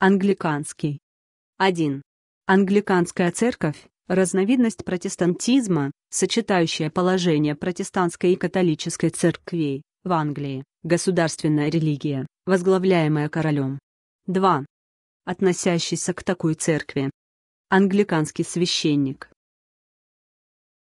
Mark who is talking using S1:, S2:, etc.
S1: Англиканский. 1. Англиканская церковь – разновидность протестантизма, сочетающая положение протестантской и католической церквей в Англии, государственная религия, возглавляемая королем. 2. Относящийся к такой церкви. Англиканский священник